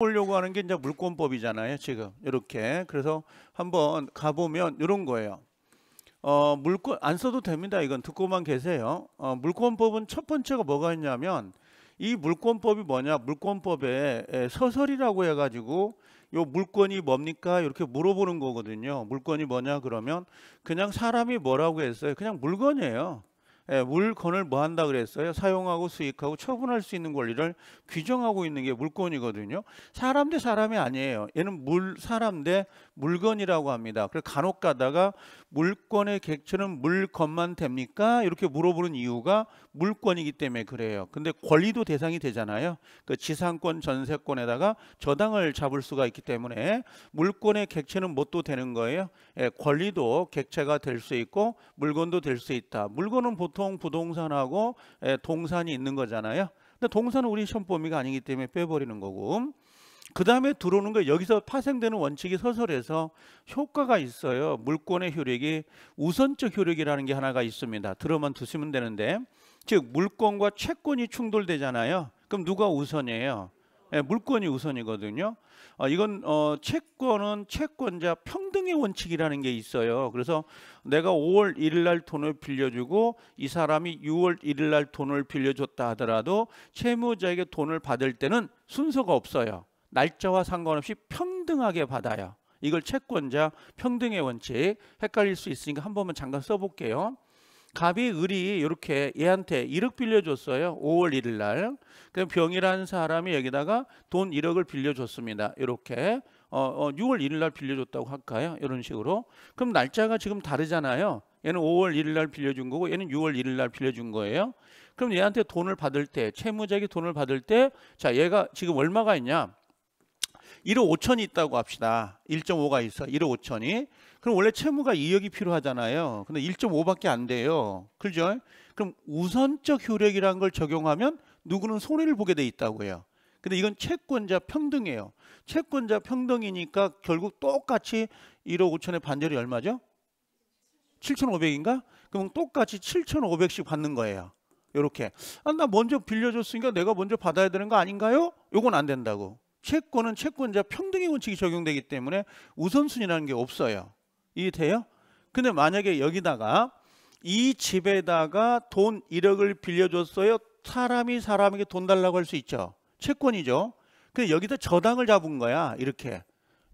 보려고 하는 게 이제 물권법이잖아요. 지금 이렇게 그래서 한번 가보면 이런 거예요. 어, 물권 안 써도 됩니다. 이건 듣고만 계세요. 어, 물권법은 첫 번째가 뭐가 있냐면 이 물권법이 뭐냐? 물권법에 서설이라고 해가지고 요 물권이 뭡니까? 이렇게 물어보는 거거든요. 물권이 뭐냐? 그러면 그냥 사람이 뭐라고 했어요? 그냥 물건이에요. 예, 물건을 뭐 한다 그랬어요? 사용하고 수익하고 처분할 수 있는 권리를 규정하고 있는 게 물건이거든요. 사람 대 사람이 아니에요. 얘는 물 사람 대 물건이라고 합니다. 그래서 간혹 가다가 물권의 객체는 물건만 됩니까? 이렇게 물어보는 이유가 물권이기 때문에 그래요. 근데 권리도 대상이 되잖아요. 그 지상권, 전세권에다가 저당을 잡을 수가 있기 때문에 물권의 객체는 뭣도 되는 거예요. 예, 권리도 객체가 될 수 있고 물건도 될 수 있다. 물건은 보통 부동산하고 예, 동산이 있는 거잖아요. 근데 동산은 우리 시험 범위가 아니기 때문에 빼버리는 거고 그 다음에 들어오는 거 여기서 파생되는 원칙이 서설에서 효과가 있어요. 물권의 효력이 우선적 효력이라는 게 하나가 있습니다. 들어만 두시면 되는데 즉 물권과 채권이 충돌되잖아요. 그럼 누가 우선이에요? 네, 물권이 우선이거든요. 어, 이건 어, 채권은 채권자 평등의 원칙이라는 게 있어요. 그래서 내가 5월 1일 날 돈을 빌려주고 이 사람이 6월 1일 날 돈을 빌려줬다 하더라도 채무자에게 돈을 받을 때는 순서가 없어요. 날짜와 상관없이 평등하게 받아요. 이걸 채권자 평등의 원칙 헷갈릴 수 있으니까 한 번만 잠깐 써볼게요. 갑이 을이 이렇게 얘한테 1억 빌려줬어요. 5월 1일 날. 그럼 병이라는 사람이 여기다가 돈 1억을 빌려줬습니다. 이렇게 어, 어, 6월 1일 날 빌려줬다고 할까요? 이런 식으로. 그럼 날짜가 지금 다르잖아요. 얘는 5월 1일 날 빌려준 거고 얘는 6월 1일 날 빌려준 거예요. 그럼 얘한테 돈을 받을 때 채무자에게 돈을 받을 때자 얘가 지금 얼마가 있냐? 1억 5천이 있다고 합시다. 1.5가 있어. 1억 5천이. 그럼 원래 채무가 2억이 필요하잖아요. 근데 1.5밖에 안 돼요. 그죠? 그럼 우선적 효력이라는 걸 적용하면 누구는 손해를 보게 돼 있다고요. 해 근데 이건 채권자 평등이에요. 채권자 평등이니까 결국 똑같이 1억 5천의 반절이 얼마죠? 7,500인가? 그럼 똑같이 7,500씩 받는 거예요. 요렇게 아, 나 먼저 빌려줬으니까 내가 먼저 받아야 되는 거 아닌가요? 요건 안 된다고. 채권은 채권자 평등의 원칙이 적용되기 때문에 우선순위라는 게 없어요. 이해돼요? 근데 만약에 여기다가 이 집에다가 돈 1억을 빌려줬어요. 사람이 사람에게 돈 달라고 할 수 있죠. 채권이죠. 근데 여기다 저당을 잡은 거야. 이렇게.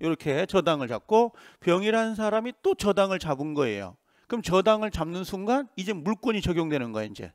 이렇게 저당을 잡고 병이라는 사람이 또 저당을 잡은 거예요. 그럼 저당을 잡는 순간 이제 물권이 적용되는 거야, 이제.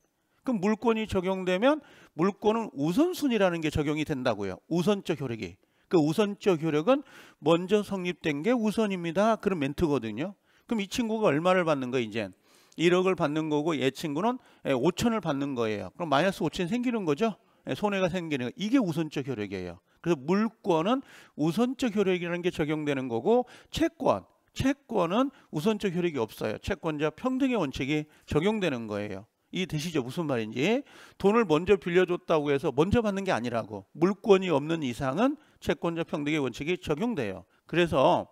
그럼 물권이 적용되면 물권은 우선순위라는 게 적용이 된다고요. 우선적 효력이. 그 우선적 효력은 먼저 성립된 게 우선입니다. 그런 멘트거든요. 그럼 이 친구가 얼마를 받는 거예요, 이젠? 1억을 받는 거고 얘 친구는 5천을 예, 받는 거예요. 그럼 마이너스 5천 생기는 거죠. 예, 손해가 생기는 거. 이게 우선적 효력이에요. 그래서 물권은 우선적 효력이라는 게 적용되는 거고 채권, 채권은 우선적 효력이 없어요. 채권자 평등의 원칙이 적용되는 거예요. 이해되시죠? 무슨 말인지. 돈을 먼저 빌려줬다고 해서 먼저 받는 게 아니라고. 물권이 없는 이상은 채권자 평등의 원칙이 적용돼요. 그래서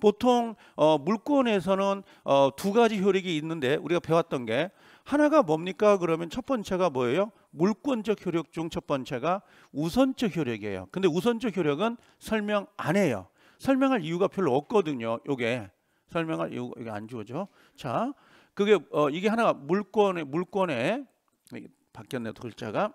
보통 어, 물권에서는 어, 두 가지 효력이 있는데 우리가 배웠던 게 하나가 뭡니까? 그러면 첫 번째가 뭐예요? 물권적 효력 중 첫 번째가 우선적 효력이에요. 근데 우선적 효력은 설명 안 해요. 설명할 이유가 별로 없거든요. 요게 설명할 이유가 안 주어져. 자, 그게 어, 이게 하나가 물권의 물권에 바뀌었네요 글자가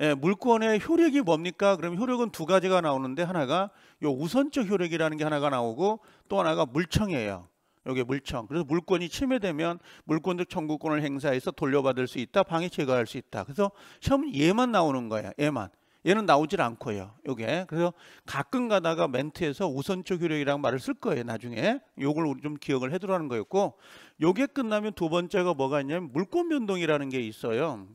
예, 물권의 효력이 뭡니까? 그럼 효력은 두 가지가 나오는데 하나가 요 우선적 효력이라는 게 하나가 나오고 또 하나가 물청이에요. 요게 물청. 그래서 물권이 침해되면 물권적 청구권을 행사해서 돌려받을 수 있다, 방해 제거할 수 있다. 그래서 시험 예만 나오는 거야. 예만 얘는 나오질 않고요. 요게. 그래서 가끔 가다가 멘트에서 우선적 효력이라는 말을 쓸 거예요. 나중에. 요걸 우리 좀 기억을 해 두라는 거였고 요게 끝나면 두 번째가 뭐가 있냐면 물권 변동이라는 게 있어요.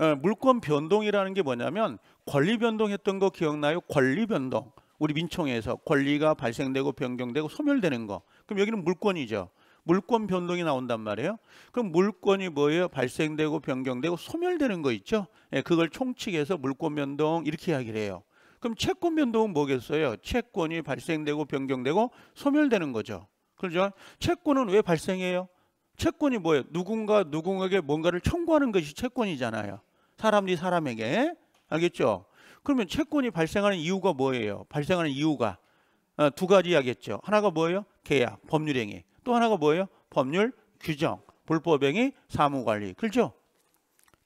어, 물권 변동이라는 게 뭐냐면 권리 변동했던 거 기억나요? 권리 변동. 우리 민총에서 권리가 발생되고 변경되고 소멸되는 거. 그럼 여기는 물권이죠. 물권 변동이 나온단 말이에요. 그럼 물권이 뭐예요? 발생되고 변경되고 소멸되는 거 있죠. 예, 그걸 총칙에서 물권 변동 이렇게 이야기를 해요. 그럼 채권 변동은 뭐겠어요? 채권이 발생되고 변경되고 소멸되는 거죠. 그렇죠? 채권은 왜 발생해요? 채권이 뭐예요? 누군가 누군가에게 뭔가를 청구하는 것이 채권이잖아요. 사람이 사람에게 알겠죠? 그러면 채권이 발생하는 이유가 뭐예요? 발생하는 이유가 어, 두 가지 하겠죠. 하나가 뭐예요? 계약, 법률행위. 또 하나가 뭐예요? 법률 규정, 불법행위, 사무관리. 그렇죠?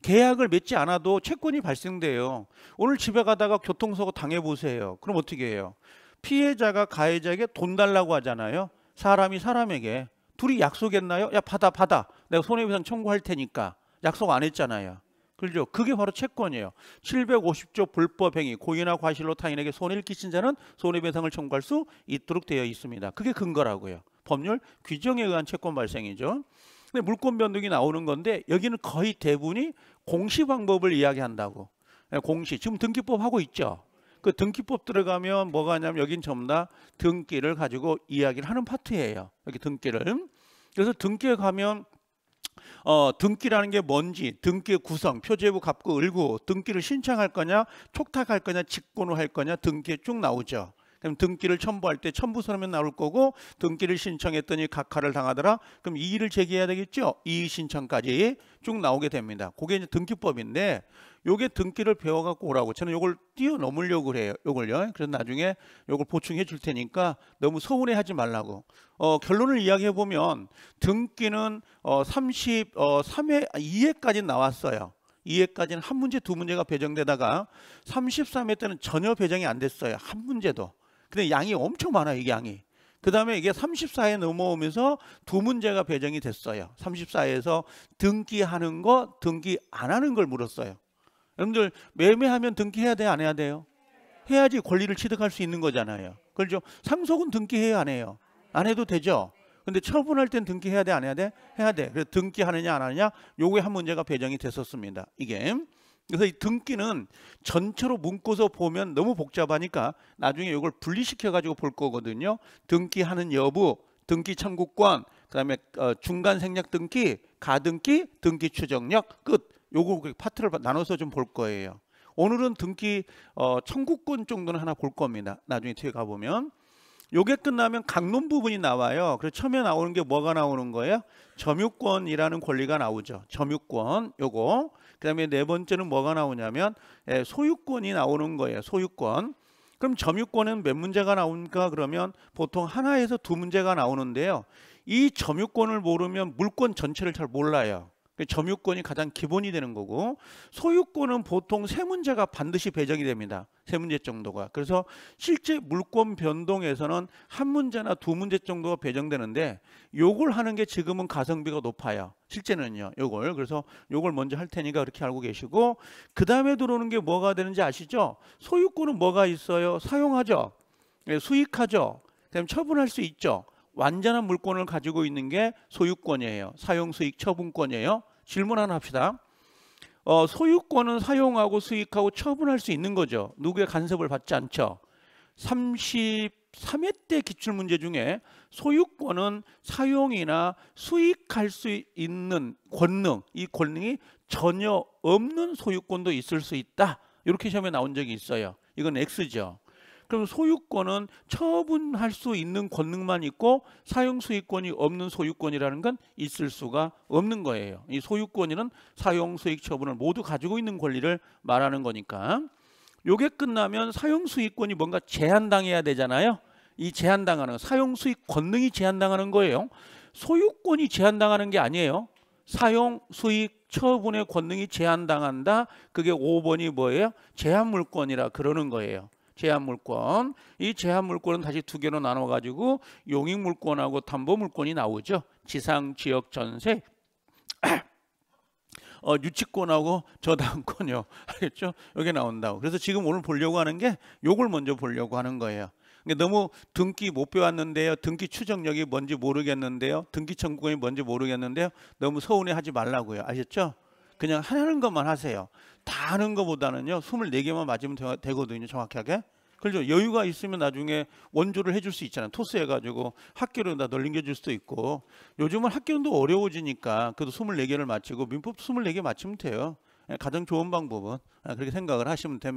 계약을 맺지 않아도 채권이 발생돼요. 오늘 집에 가다가 교통사고 당해보세요. 그럼 어떻게 해요? 피해자가 가해자에게 돈 달라고 하잖아요. 사람이 사람에게. 둘이 약속했나요? 야 받아 받아. 내가 손해배상 청구할 테니까. 약속 안 했잖아요. 그죠? 그게 바로 채권이에요. 750조 불법행위, 고의나 과실로 타인에게 손해를 끼친 자는 손해배상을 청구할 수 있도록 되어 있습니다. 그게 근거라고요. 법률 규정에 의한 채권 발생이죠. 근데 물권 변동이 나오는 건데 여기는 거의 대부분이 공시 방법을 이야기한다고. 예, 공시 지금 등기법 하고 있죠. 그 등기법 들어가면 뭐가 하냐면 여긴 전부 다 등기를 가지고 이야기를 하는 파트예요. 여기 등기를. 그래서 등기에 가면 어, 등기라는 게 뭔지, 등기 구성, 표제부 갚고 을고, 등기를 신청할 거냐, 촉탁할 거냐, 직권을 할 거냐 등기에 쭉 나오죠. 그럼 등기를 첨부할 때 첨부서면 나올 거고 등기를 신청했더니 각하를 당하더라. 그럼 이의를 제기해야 되겠죠. 이의 신청까지 쭉 나오게 됩니다. 그게 이제 등기법인데 요게 등기를 배워 갖고 오라고 저는 요걸 뛰어넘으려고 해요. 요걸요. 그래서 나중에 요걸 보충해 줄 테니까 너무 서운해 하지 말라고. 어, 결론을 이야기해 보면 등기는 어 33회 어, 2회까지 아, 나왔어요. 2회까지는 한 문제 두 문제가 배정되다가 33회 때는 전혀 배정이 안 됐어요. 한 문제도. 근데 양이 엄청 많아 이게 양이. 그 다음에 이게 34에 넘어오면서 두 문제가 배정이 됐어요. 34에서 등기하는 거, 등기 안 하는 걸 물었어요. 여러분들 매매하면 등기해야 돼, 안 해야 돼요? 해야지 권리를 취득할 수 있는 거잖아요. 그렇죠? 상속은 등기해야 안 해요? 안 해도 되죠. 근데 처분할 땐 등기해야 돼, 안 해야 돼? 해야 돼. 그래서 등기하느냐, 안 하느냐, 요게 한 문제가 배정이 됐었습니다. 이게. 그래서 이 등기는 전체로 묶어서 보면 너무 복잡하니까 나중에 이걸 분리시켜 가지고 볼 거거든요. 등기하는 여부, 등기 청구권, 그다음에 어, 중간 생략 등기, 가등기, 등기 추정력 끝. 요거 그 파트를 나눠서 좀 볼 거예요. 오늘은 등기 어, 청구권 정도는 하나 볼 겁니다. 나중에 뒤에 가 보면 요게 끝나면 강론 부분이 나와요. 그래서 처음에 나오는 게 뭐가 나오는 거예요? 점유권이라는 권리가 나오죠. 점유권 요거 그다음에 네 번째는 뭐가 나오냐면 예, 소유권이 나오는 거예요. 소유권. 그럼 점유권은 몇 문제가 나오니까 그러면 보통 하나에서 두 문제가 나오는데요. 이 점유권을 모르면 물권 전체를 잘 몰라요. 그 점유권이 가장 기본이 되는 거고 소유권은 보통 세 문제가 반드시 배정이 됩니다. 세 문제 정도가. 그래서 실제 물권 변동에서는 한 문제나 두 문제 정도가 배정되는데 요걸 하는 게 지금은 가성비가 높아요. 실제는요. 요걸. 그래서 요걸 먼저 할 테니까 그렇게 알고 계시고 그다음에 들어오는 게 뭐가 되는지 아시죠? 소유권은 뭐가 있어요? 사용하죠. 예, 수익하죠. 그다음 처분할 수 있죠. 완전한 물권을 가지고 있는 게 소유권이에요. 사용 수익 처분권이에요. 질문 하나 합시다. 어, 소유권은 사용하고 수익하고 처분할 수 있는 거죠. 누구의 간섭을 받지 않죠. 33회 때 기출문제 중에 소유권은 사용이나 수익할 수 있는 권능, 이 권능이 전혀 없는 소유권도 있을 수 있다. 이렇게 시험에 나온 적이 있어요. 이건 X죠. 그럼 소유권은 처분할 수 있는 권능만 있고 사용 수익권이 없는 소유권이라는 건 있을 수가 없는 거예요. 이 소유권이는 사용 수익 처분을 모두 가지고 있는 권리를 말하는 거니까. 요게 끝나면 사용 수익권이 뭔가 제한당해야 되잖아요. 이 제한당하는 사용 수익 권능이 제한당하는 거예요. 소유권이 제한당하는 게 아니에요. 사용 수익 처분의 권능이 제한당한다. 그게 5번이 뭐예요? 제한물권이라 그러는 거예요. 제한물권. 이 제한물권은 다시 두 개로 나눠가지고 용익물권하고 담보물권이 나오죠. 지상, 지역, 전세. 어, 유치권하고 저당권요. 알겠죠? 여기 나온다고. 그래서 지금 오늘 보려고 하는 게 요걸 먼저 보려고 하는 거예요. 너무 등기 못 배웠는데요. 등기 추정력이 뭔지 모르겠는데요. 등기 청구권이 뭔지 모르겠는데요. 너무 서운해 하지 말라고요. 아셨죠? 그냥 하는 것만 하세요. 다 하는 것보다는요. 24개만 맞으면 되거든요. 정확하게. 그렇죠. 여유가 있으면 나중에 원조를 해줄 수 있잖아요. 토스해가지고 학교로다 널린겨줄 수도 있고 요즘은 학교도 어려워지니까 그래도 24개를 맞히고 민법도 24개 맞추면 돼요. 예, 가장 좋은 방법은 예, 그렇게 생각을 하시면 됩니다.